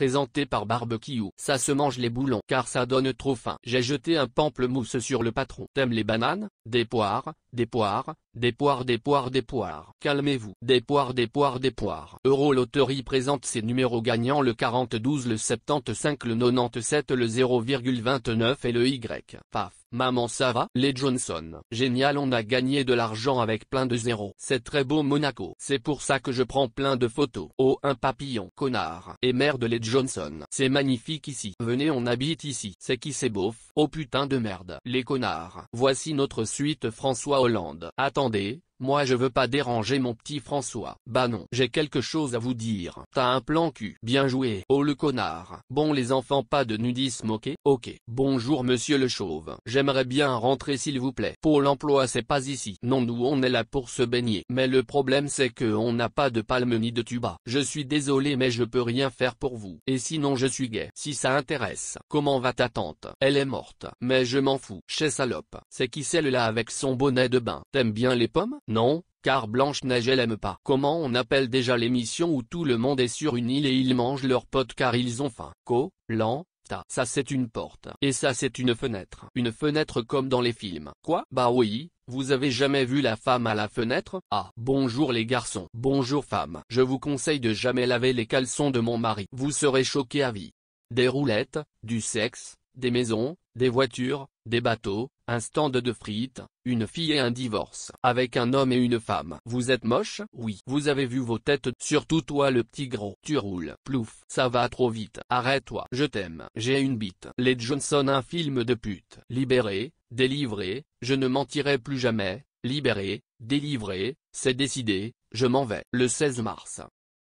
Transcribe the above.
présenté par barbecue. Ça se mange les boulons car ça donne trop faim. J'ai jeté un pamplemousse sur le patron. T'aimes les bananes Des poires, des poires, des poires, des poires, des poires. Calmez-vous. Des poires, des poires, des poires. Euro loterie présente ses numéros gagnants le 42, le 75, le 97, le 0,29 et le Y. Paf. Maman ça va Les Johnson. Génial on a gagné de l'argent avec plein de zéros. C'est très beau Monaco. C'est pour ça que je prends plein de photos. Oh un papillon. Connard. Et merde les Johnson. C'est magnifique ici. Venez on habite ici. C'est qui c'est beauf Oh putain de merde. Les connards. Voici notre suite François Hollande. Attendez, moi je veux pas déranger mon petit François. Bah non. J'ai quelque chose à vous dire. T'as un plan cul. Bien joué. Oh le connard. Bon les enfants pas de nudisme ok Ok. Bonjour monsieur le chauve. J'aimerais bien rentrer s'il vous plaît. Pôle emploi c'est pas ici. Non nous on est là pour se baigner. Mais le problème c'est que on n'a pas de palme ni de tuba. Je suis désolé mais je peux rien faire pour vous. Et sinon je suis gay. Si ça intéresse. Comment va ta tante Elle est morte. Mais je m'en fous. Chez salope. C'est qui celle-là avec son bonnet de bain T'aimes bien les pommes non, car Blanche-Neige elle aime pas. Comment on appelle déjà l'émission où tout le monde est sur une île et ils mangent leurs potes car ils ont faim. Co, lent, ta. Ça c'est une porte. Et ça c'est une fenêtre. Une fenêtre comme dans les films. Quoi Bah oui, vous avez jamais vu la femme à la fenêtre Ah, bonjour les garçons. Bonjour femme. Je vous conseille de jamais laver les caleçons de mon mari. Vous serez choqués à vie. Des roulettes, du sexe, des maisons, des voitures, des bateaux, un stand de frites, une fille et un divorce. Avec un homme et une femme. Vous êtes moche Oui. Vous avez vu vos têtes Surtout toi le petit gros. Tu roules. Plouf. Ça va trop vite. Arrête-toi. Je t'aime. J'ai une bite. Les Johnson un film de pute. Libéré, délivré, je ne mentirai plus jamais. Libéré, délivré, c'est décidé, je m'en vais. Le 16 mars.